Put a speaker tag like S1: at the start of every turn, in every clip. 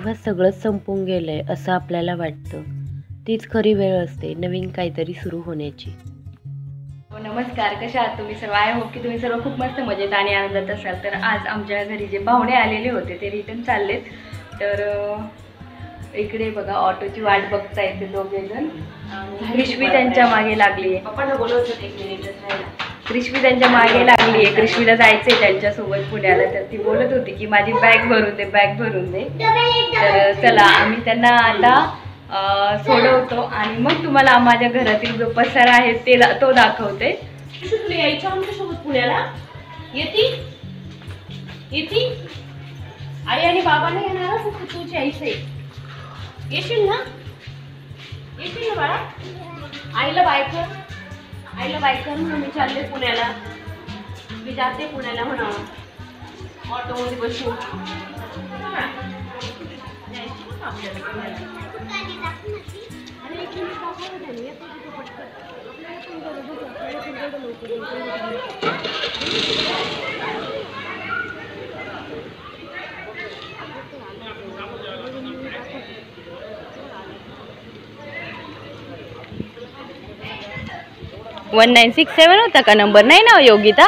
S1: जेव्हा सगळंच संपून गेलं असं आपल्याला वाटतं तीच खरी वेळ असते नवीन काहीतरी सुरू होण्याची हो, नमस्कार कशा आहात तुम्ही सर्व आय होप की तुम्ही सर्व खूप मस्त मजेत आणि आनंदात असाल तर आज आमच्या घरी जे पाहुणे आलेले होते ते रिटर्न चाललेत तर इकडे बघा ऑटोची वाट बघता येते दोघे जण आणि पिशवी त्यांच्या मागे लागली आहे क्रिश्वी त्यांच्या मागे लागली आहे क्रिश्वीला जायचंय त्यांच्यासोबत पुण्याला तर ती बोलत होती की माझी बॅग भरून दे बॅग भरून दे तर चला आम्ही त्यांना आता सोडवतो आणि मग तुम्हाला माझ्या घरातील जो पसारा आहे ते तो दाखवते पुण्याला येती आई आणि बाबाने येणार येशील ना येशील ना बाळा आईला बायको आईला बाईक म्हणून मी चालले पुण्याला मी जाते पुण्याला म्हणावं ऑटोमध्ये बसून आपल्याला वन नाईन सिक्स सेवन होता का नंबर नाही ना योगिता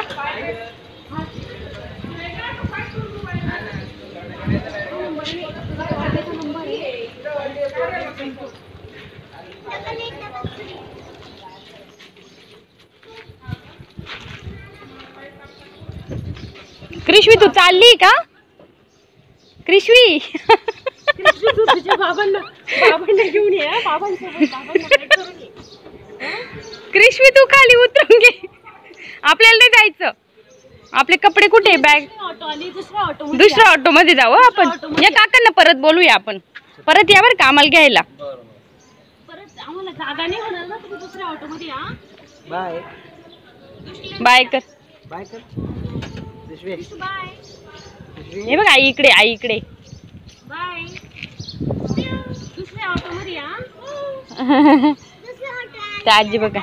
S1: कृष्वी तू चालली का कृष्वी बाबांना बाबांना घेऊन ये बाबांसोबत क्रिश्वी तू खाली उतरून घे आपल्याला नाही जायचं आपले कपडे कुठे बॅग दुसऱ्या ऑटो मध्ये जाऊ हो आपण या काकांना परत बोलूया आपण परत या बरं का आम्हाला घ्यायला बाय बाय कर बाय कर हे बघ आई इकडे आई इकडे बाय दुसऱ्या ऑटो मध्ये त्या आजी बघा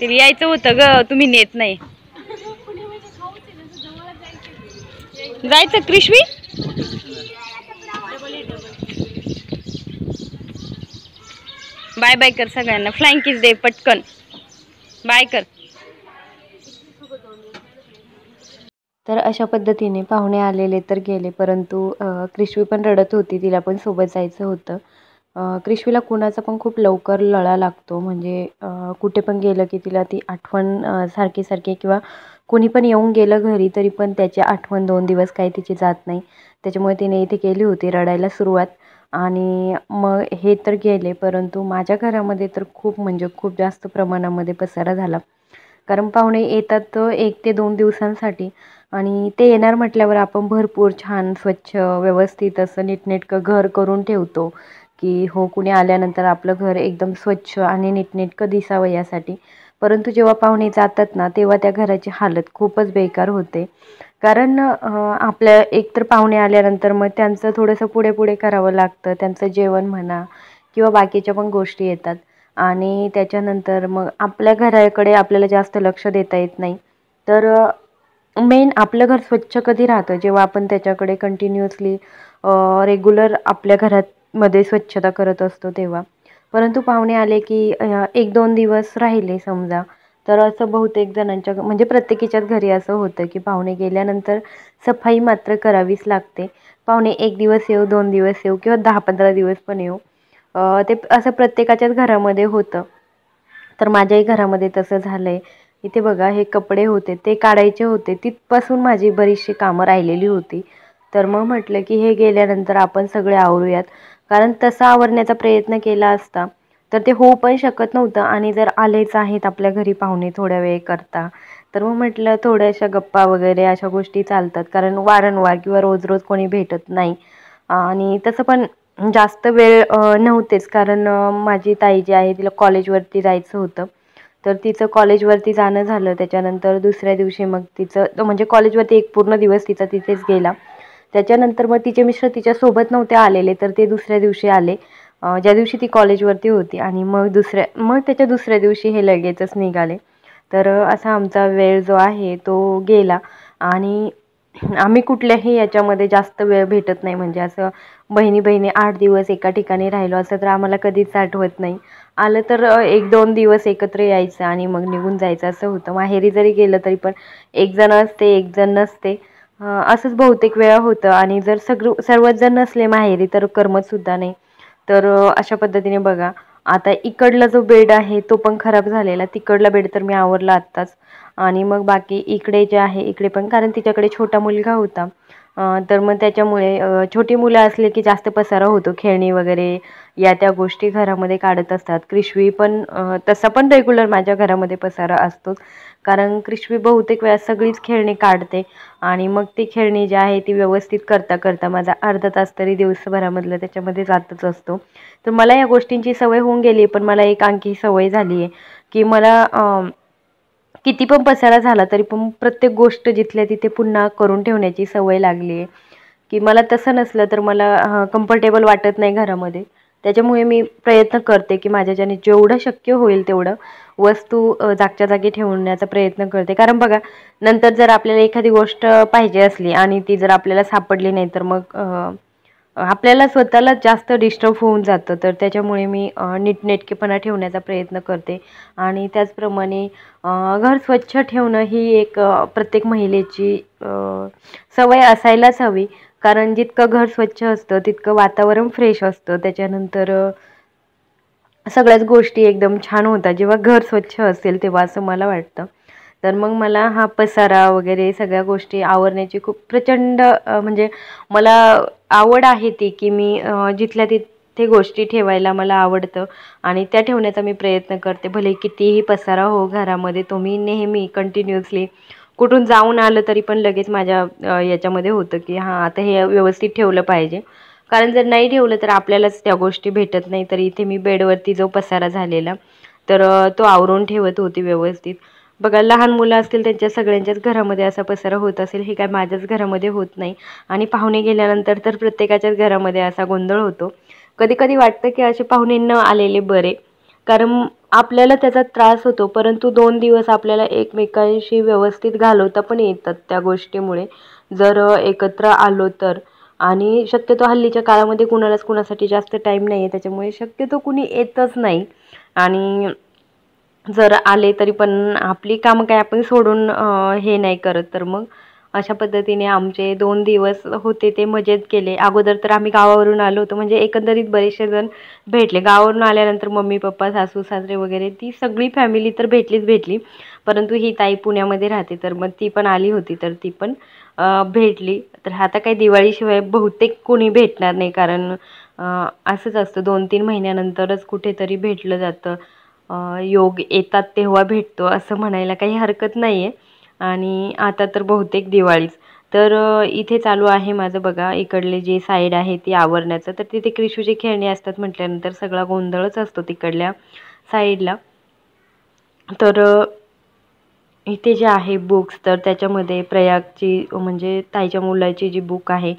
S1: ते यायचं होतं ग तुम्ही नेत नाही जायचं क्रिशवी बाय बाय कर सगळ्यांना फ्लाइंग किस दे पटकन बाय कर तर अशा पद्धतीने पाहुणे आलेले तर गेले परंतु क्रिश्वी पण रडत होती तिला पण सोबत जायचं होतं क्रिश्वीला कुणाचा पण खूप लवकर लळा लागतो म्हणजे कुठे पण गेलं की तिला ती आठवण सारखी सारखी किंवा कोणी पण येऊन गेलं घरी तरी पण त्याची आठवण दोन दिवस काही तिची जात नाही त्याच्यामुळे तिने इथे केली होती रडायला सुरुवात आणि मग हे तर गेले परंतु माझ्या घरामध्ये तर खूप म्हणजे खूप जास्त प्रमाणामध्ये पसारा झाला कारण पाहुणे येतात एक ते दोन दिवसांसाठी आणि ते येणार म्हटल्यावर आपण भरपूर छान स्वच्छ व्यवस्थित असं नीटनेटकं घर करून ठेवतो की हो कुणी आल्यानंतर आपलं घर एकदम स्वच्छ आणि नीटनेटकं दिसावं यासाठी परंतु जेव्हा पाहुणे जातात ना तेव्हा त्या घराची हालत खूपच बेकार होते कारण आपल्या एकतर पाहुणे आल्यानंतर मग त्यांचं थोडंसं पुढे पुढे करावं लागतं त्यांचं जेवण म्हणा किंवा बाकीच्या पण गोष्टी येतात आणि त्याच्यानंतर मग आपल्या घराकडे आपल्याला जास्त लक्ष देता येत नाही तर मेन आपलं घर स्वच्छ कधी राहतं जेव्हा आपण त्याच्याकडे कंटिन्युअसली रेग्युलर आपल्या घरात मध्ये स्वच्छता करत असतो तेव्हा परंतु पाहुणे आले की एक दोन दिवस राहिले समजा तर असं बहुतेक जणांच्या म्हणजे प्रत्येकीच्याच घरी असं होतं की पाहुणे गेल्यानंतर सफाई मात्र करावीच लागते पाहुणे एक दिवस येऊ दोन दिवस येऊ किंवा दहा पंधरा दिवस पण येऊ ते असं प्रत्येकाच्याच घरामध्ये होतं तर माझ्याही घरामध्ये तसं झालं आहे इथे बघा हे कपडे होते ते काढायचे होते तिथपासून माझी बरीचशी कामं राहिलेली होती तर मग म्हटलं की हे गेल्यानंतर आपण सगळे आवरूयात कारण तसा आवरण्याचा प्रयत्न केला असता तर ते होऊ पण शकत नव्हतं आणि जर आलेच आहेत आपल्या घरी पाहुणे थोड्या वेळ करता तर मग म्हटलं थोड्याशा गप्पा वगैरे अशा गोष्टी चालतात कारण वारंवार किंवा रोज रोज कोणी भेटत नाही आणि तसं पण जास्त वेळ नव्हतेच कारण माझी ताई जी आहे तिला कॉलेजवरती जायचं होतं तर तिचं कॉलेजवरती जाणं झालं त्याच्यानंतर दुसऱ्या दिवशी मग तिचं म्हणजे कॉलेजवरती एक पूर्ण दिवस तिचा तिथेच गेला त्याच्यानंतर मग तिचे मिश्र तिच्यासोबत नव्हते आलेले तर ते दुसऱ्या दिवशी आले ज्या दिवशी ती कॉलेजवरती होती आणि मग दुसऱ्या मग त्याच्या दुसऱ्या दिवशी हे लगेचच निघाले तर असा आमचा वेळ जो आहे तो गेला आणि आम्ही कुठल्याही याच्यामध्ये जास्त वेळ भेटत नाही म्हणजे असं बहिणी बहिणी आठ दिवस एका ठिकाणी राहिलो असं तर आम्हाला कधीच आठवत नाही आलं तर एक दोन दिवस एकत्र यायचं आणि मग निघून जायचं असं होतं माहेरी जरी गेलं तरी पण एकजण असते एक जण नसते असंच बहुतेक वेळा होतं आणि जर सगळ सर्वच जण नसले माहेरी तर सुद्धा नाही तर अशा पद्धतीने बघा आता इकडला जो बेड आहे तो पण खराब झालेला तिकडला बेड तर मी आवरला आत्ताच आणि मग बाकी इकडे जे आहे इकडे पण कारण तिच्याकडे छोटा मुलगा होता तर मग त्याच्यामुळे छोटी मुलं असले की जास्त पसारा होतो खेळणी वगैरे या त्या गोष्टी घरामध्ये काढत असतात क्रिशवी पण तसा पण रेग्युलर माझ्या घरामध्ये पसारा असतोच कारण क्रिशवी बहुतेक वेळा सगळीच खेळणी काढते आणि मग ती खेळणी जी आहे ती व्यवस्थित करता करता माझा अर्धा तास तरी दिवसभरामधलं त्याच्यामध्ये जातच असतो तर मला या गोष्टींची सवय होऊन गेली पण मला एक आणखी सवय झाली आहे की मला किती पण पसारा झाला तरी पण प्रत्येक गोष्ट जिथल्या तिथे पुन्हा करून ठेवण्याची सवय लागली आहे की मला तसं नसलं तर मला कम्फर्टेबल वाटत नाही घरामध्ये त्याच्यामुळे मी प्रयत्न करते की माझ्याच्याने जेवढं शक्य होईल तेवढं वस्तू जागच्या जागी ठेवण्याचा प्रयत्न करते कारण बघा नंतर जर आपल्याला एखादी गोष्ट पाहिजे असली आणि ती जर आपल्याला सापडली नाही तर मग आपल्याला स्वतःला जास्त डिस्टर्ब होऊन जातं तर त्याच्यामुळे मी नीटनेटकेपणा ठेवण्याचा प्रयत्न करते आणि त्याचप्रमाणे घर स्वच्छ ठेवणं ही एक प्रत्येक महिलेची सवय असायलाच हवी कारण जितकं घर स्वच्छ असतं तितकं वातावरण फ्रेश असतं त्याच्यानंतर सगळ्याच गोष्टी एकदम छान होतात जेव्हा घर स्वच्छ असेल तेव्हा असं मला वाटतं तर मग मला हा पसारा वगैरे सगळ्या गोष्टी आवरण्याची खूप प्रचंड म्हणजे मला आवड आहे ती की मी जिथल्या तिथे गोष्टी ठेवायला मला आवडतं आणि त्या ठेवण्याचा मी प्रयत्न करते भले कितीही पसारा हो घरामध्ये तो मी नेहमी कंटिन्युअसली कुठून जाऊन आलं तरी पण लगेच माझ्या याच्यामध्ये होतं की हां आता हे व्यवस्थित ठेवलं पाहिजे कारण जर नाही ठेवलं तर आपल्यालाच त्या गोष्टी भेटत नाही तर इथे मी बेडवरती जो पसारा झालेला तर तो आवरून ठेवत होती व्यवस्थित बघा लहान मुलं असतील त्यांच्या सगळ्यांच्याच घरामध्ये असा पसारा होत असेल हे काय माझ्याच घरामध्ये होत नाही आणि पाहुणे गेल्यानंतर तर प्रत्येकाच्याच घरामध्ये असा गोंधळ होतो कधी कधी वाटतं की असे पाहुणे न आलेले बरे कारण आपल्याला त्याचा त्रास होतो परंतु दोन दिवस आपल्याला एकमेकांशी व्यवस्थित घालवता पण येतात त्या गोष्टीमुळे जर एकत्र आलो तर आणि शक्यतो हल्लीच्या काळामध्ये कुणालाच कुणासाठी जास्त टाईम नाही आहे त्याच्यामुळे शक्यतो कुणी येतच नाही आणि जर आले तरी पण आपली कामं काय आपण सोडून हे नाही करत तर मग अशा पद्धतीने आमचे दोन दिवस होते ते मजेत गेले अगोदर तर आम्ही गावावरून आलो होतो म्हणजे एकंदरीत बरेचसे जण भेटले गावावरून आल्यानंतर मम्मी पप्पा सासू सासरे वगैरे ती सगळी फॅमिली तर भेटलीच भेटली परंतु ही ताई पुण्यामध्ये राहते तर मग ती पण आली होती तर ती पण भेटली तर आता काही दिवाळीशिवाय बहुतेक कोणी भेटणार नाही कारण असंच असतं दोन तीन महिन्यानंतरच कुठेतरी भेटलं जातं योग येतात तेव्हा भेटतो असं म्हणायला काही हरकत नाही आहे आणि आता तर बहुतेक दिवाळीच तर इथे चालू आहे माझं बघा इकडले जे साईड आहे ती आवरण्याचं तर तिथे क्रिशूचे खेळणी असतात म्हटल्यानंतर सगळा गोंधळच असतो तिकडल्या साईडला तर इथे जे आहे बुक्स तर त्याच्यामध्ये प्रयागची म्हणजे ताईच्या मुलाची जी बुक आहे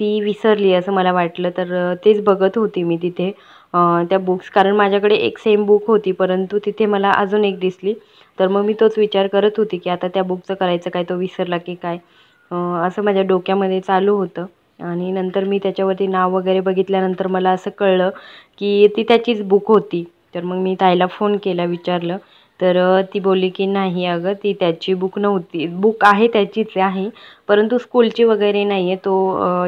S1: ती विसरली असं मला वाटलं तर तेच बघत होती मी तिथे त्या बुक्स कारण माझ्याकडे एक सेम बुक होती परंतु तिथे मला अजून एक दिसली तर मग मी तोच विचार करत होती की आता त्या बुकचं करायचं काय तो विसरला की काय असं माझ्या डोक्यामध्ये चालू होतं आणि नंतर मी त्याच्यावरती नाव वगैरे बघितल्यानंतर मला असं कळलं की ती त्याचीच बुक होती तर मग मी ताईला फोन केला विचारलं तर ती बोलली की नाही अगं ती त्याची बुक नव्हती बुक आहे त्याचीच आहे परंतु स्कूलची वगैरे नाही आहे तो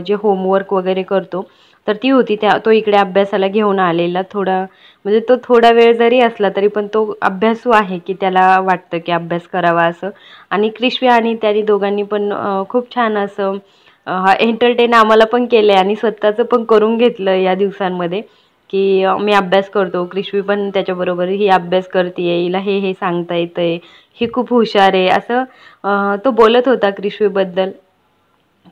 S1: जे होमवर्क वगैरे करतो तर ती होती त्या तो इकडे अभ्यासाला घेऊन आलेला थोडा म्हणजे तो थोडा वेळ जरी असला तरी पण तो अभ्यासू आहे की त्याला वाटतं की अभ्यास करावा असं आणि क्रिश्वी आणि त्याने दोघांनी पण खूप छान असं एंटरटेन आम्हाला पण केलं आहे आणि स्वतःचं पण करून घेतलं या दिवसांमध्ये की मी अभ्यास करतो क्रिशवी पण त्याच्याबरोबर ही अभ्यास करते आहे हिला हे हे सांगता येतं आहे ही खूप हुशार आहे असं तो बोलत होता क्रिशवीबद्दल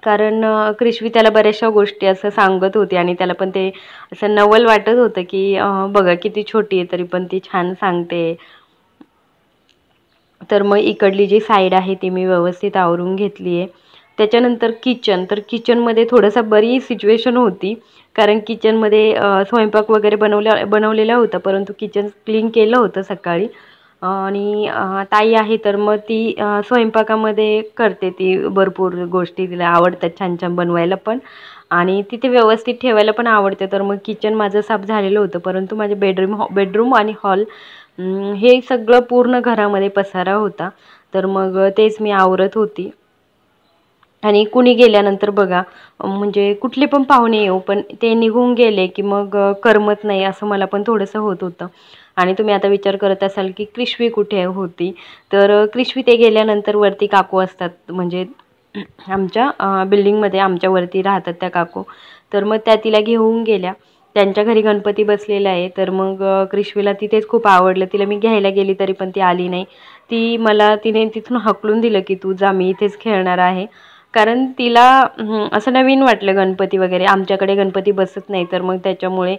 S1: कारण क्रिशवी त्याला बऱ्याचशा गोष्टी असं सांगत होती आणि त्याला पण ते असं नवल वाटत होतं की बघा किती छोटी आहे तरी पण ती छान सांगते तर मग इकडली जी साईड आहे ती मी व्यवस्थित आवरून घेतली आहे त्याच्यानंतर किचन तर किचनमध्ये थोडंसं बरी सिच्युएशन होती कारण किचनमध्ये स्वयंपाक वगैरे बनवल्या बनवलेला होता परंतु किचन क्लीन केलं होतं सकाळी आणि ताई आहे तर मग ती स्वयंपाकामध्ये करते ती भरपूर गोष्टी तिला आवडतात छान छान बनवायला पण आणि तिथे व्यवस्थित ठेवायला पण आवडते तर मग किचन माझं साफ झालेलं होतं परंतु माझे बेडरूम हॉ बेडरूम आणि हॉल हे सगळं पूर्ण घरामध्ये पसारा होता तर मग तेच मी आवरत होती आणि कुणी गेल्यानंतर बघा म्हणजे कुठले पण पाहुणे येऊ पण ते निघून गेले की मग करमत नाही असं मला पण थोडंसं होत होतं आणि तुम्ही आता विचार करत असाल की क्रिशवी कुठे होती तर क्रिशवी ते गेल्यानंतर वरती काकू असतात म्हणजे आमच्या बिल्डिंगमध्ये आमच्यावरती राहतात त्या काकू तर मग त्या तिला घेऊन गेल्या त्यांच्या घरी गणपती बसलेला आहे तर मग क्रिशवीला तिथेच खूप आवडलं तिला मी घ्यायला गेली तरी पण ती आली नाही ती मला तिने तिथून हकलून दिलं की तू जा मी इथेच खेळणार आहे कारण तिला असं नवीन वाटलं गणपती वगैरे आमच्याकडे गणपती बसत नाही तर मग त्याच्यामुळे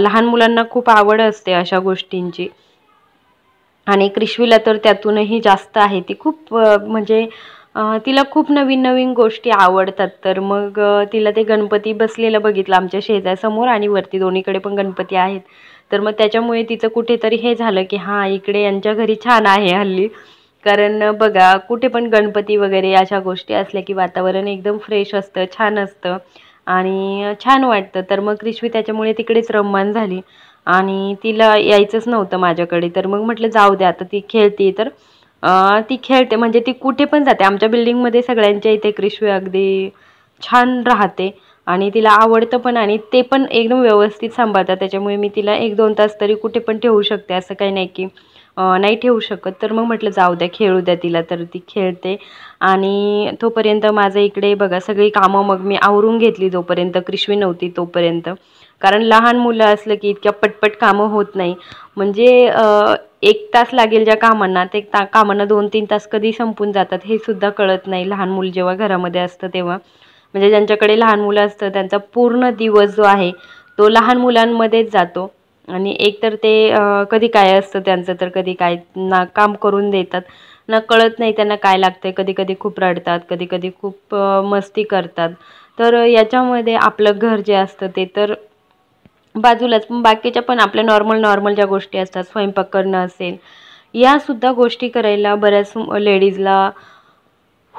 S1: लहान मुलांना खूप आवड असते अशा गोष्टींची आणि क्रिश्वीला तर त्यातूनही जास्त आहे ती खूप म्हणजे तिला खूप नवीन नवीन गोष्टी आवडतात तर मग तिला ते गणपती बसलेलं बघितलं आमच्या शेजासमोर आणि वरती दोन्हीकडे पण गणपती आहेत तर मग त्याच्यामुळे तिचं कुठेतरी हे झालं की हां इकडे यांच्या घरी छान आहे हल्ली कारण बघा कुठे पण गणपती वगैरे अशा गोष्टी असल्या की वातावरण एकदम फ्रेश असतं छान असतं आणि छान वाटतं तर मग रिश्वी त्याच्यामुळे तिकडेच रममान झाली आणि तिला यायचंच नव्हतं माझ्याकडे तर मग म्हटलं जाऊ द्या आता ती खेळते तर ती खेळते म्हणजे ती कुठे पण जाते आमच्या बिल्डिंगमध्ये सगळ्यांच्या इथे क्रिश्वी अगदी छान राहते आणि तिला आवडतं पण आणि ते पण एकदम व्यवस्थित सांभाळतात त्याच्यामुळे मी तिला एक दोन तास तरी कुठे पण ठेवू शकते असं काही नाही की नाही ठेवू शकत तर मग म्हटलं जाऊ द्या खेळू द्या तिला तर ती खेळते आणि तोपर्यंत माझं इकडे बघा सगळी कामं मग मी आवरून घेतली जोपर्यंत क्रिश्वी नव्हती तोपर्यंत कारण लहान मुलं असलं की इतक्या पटपट कामं होत नाही म्हणजे एक तास लागेल ज्या कामांना ते ता कामांना दोन तीन तास कधी संपून जातात हे सुद्धा कळत नाही लहान मुलं जेव्हा घरामध्ये असतं तेव्हा म्हणजे ज्यांच्याकडे लहान मुलं असतं त्यांचा पूर्ण दिवस जो आहे तो लहान मुलांमध्येच जातो आणि एकतर ते कधी काय असतं त्यांचं तर कधी काय ना काम करून देतात ना कळत नाही त्यांना काय लागतं कधी कधी खूप रडतात कधी कधी खूप मस्ती करतात तर याच्यामध्ये आपलं घर जे असतं ते तर बाजूलाच पण बाकीच्या पण आपल्या नॉर्मल नॉर्मल ज्या गोष्टी असतात स्वयंपाक करणं असेल यासुद्धा गोष्टी करायला बऱ्याच लेडीजला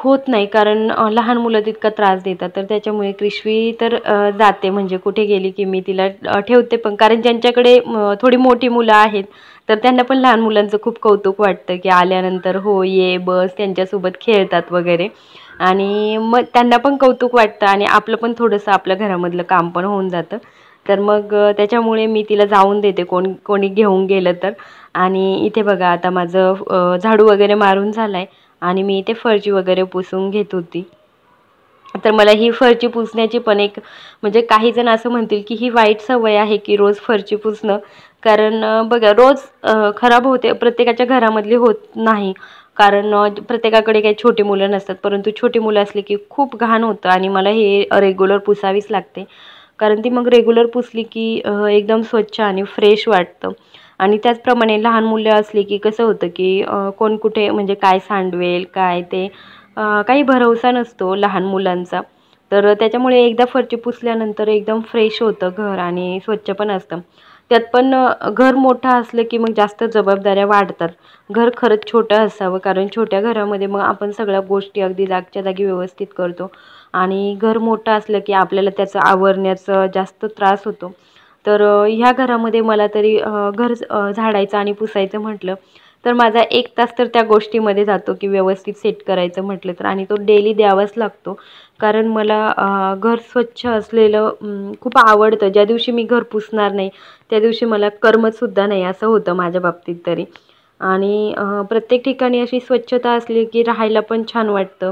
S1: होत नाही कारण लहान मुलं तितका त्रास देतात तर त्याच्यामुळे क्रिशवी तर जाते म्हणजे कुठे गेली की मी तिला ठेवते पण कारण ज्यांच्याकडे थोडी मोठी मुलं आहेत तर त्यांना पण लहान मुलांचं खूप कौतुक वाटतं की आल्यानंतर हो ये बस त्यांच्यासोबत खेळतात वगैरे आणि मग त्यांना पण कौतुक वाटतं आणि आपलं पण थोडंसं आपल्या घरामधलं काम पण होऊन जातं तर मग त्याच्यामुळे मी तिला जाऊन देते कोण कोणी घेऊन गेलं तर आणि इथे बघा आता माझं झाडू वगैरे मारून झालं आहे आणि मी इथे फरची वगैरे पुसून घेत होती तर मला ही फरची पुसण्याची पण एक म्हणजे काही जण असं म्हणतील की ही वाईट सवय आहे की रोज फरची पुसणं कारण बघा रोज खराब होते प्रत्येकाच्या घरामधली होत नाही कारण प्रत्येकाकडे काही छोटी मुलं नसतात परंतु छोटी मुलं असली की खूप घाण होतं आणि मला हे रेग्युलर पुसावीच लागते कारण ती मग रेग्युलर पुसली की एकदम स्वच्छ आणि फ्रेश वाटतं आणि त्याचप्रमाणे लहान मुलं असली की कसं होतं की कोण कुठे म्हणजे काय सांडवेल काय ते काही भरवसा नसतो लहान मुलांचा तर त्याच्यामुळे एकदा फरची पुसल्यानंतर एकदम फ्रेश होतं घर आणि स्वच्छ पण असतं त्यात पण घर मोठं असलं की मग जास्त जबाबदाऱ्या वाढतात घर खरंच छोटं असावं कारण छोट्या घरामध्ये मग आपण सगळ्या गोष्टी अगदी जागच्या जागी व्यवस्थित करतो आणि घर मोठं असलं की आपल्याला त्याचं आवरण्याचं जास्त त्रास होतो तर ह्या घरामध्ये मला तरी घर झाडायचं आणि पुसायचं म्हटलं तर माझा एक तास तर त्या गोष्टीमध्ये जातो की व्यवस्थित सेट करायचं म्हटलं तर आणि तो डेली द्यावाच लागतो कारण मला घर स्वच्छ असलेलं खूप आवडतं ज्या दिवशी मी घर पुसणार नाही त्या दिवशी मला कर्मतसुद्धा नाही असं होतं माझ्या बाबतीत तरी आणि प्रत्येक ठिकाणी अशी स्वच्छता असली की राहायला पण छान वाटतं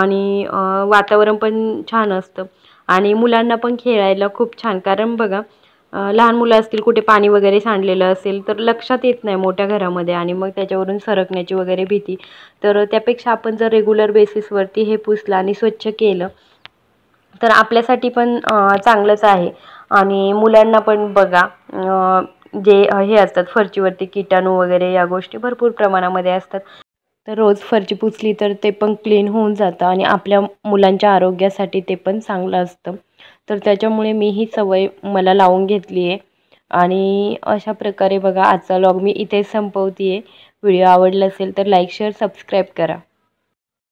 S1: आणि वातावरण पण छान असतं आणि मुलांना पण खेळायला खूप छान कारण बघा लहान मुलं असतील कुठे पाणी वगैरे सांडलेलं असेल तर लक्षात येत नाही मोठ्या घरामध्ये आणि मग त्याच्यावरून सरकण्याची वगैरे भीती तर त्यापेक्षा आपण जर रेग्युलर बेसिसवरती हे पुसलं आणि स्वच्छ केलं तर आपल्यासाठी पण चांगलंच आहे आणि मुलांना पण बघा जे हे असतात फरचीवरती किटाणू वगैरे या गोष्टी भरपूर प्रमाणामध्ये असतात तर रोज फरची पुसली तर ते पण क्लीन होऊन जातं आणि आपल्या मुलांच्या आरोग्यासाठी ते पण चांगलं असतं तर त्याच्यामुळे मी ही सवय मला लावून घेतली आहे आणि अशा प्रकारे बघा आजचा लॉग मी इथे संपवते आहे व्हिडिओ आवडला असेल तर लाईक शेअर सबस्क्राईब करा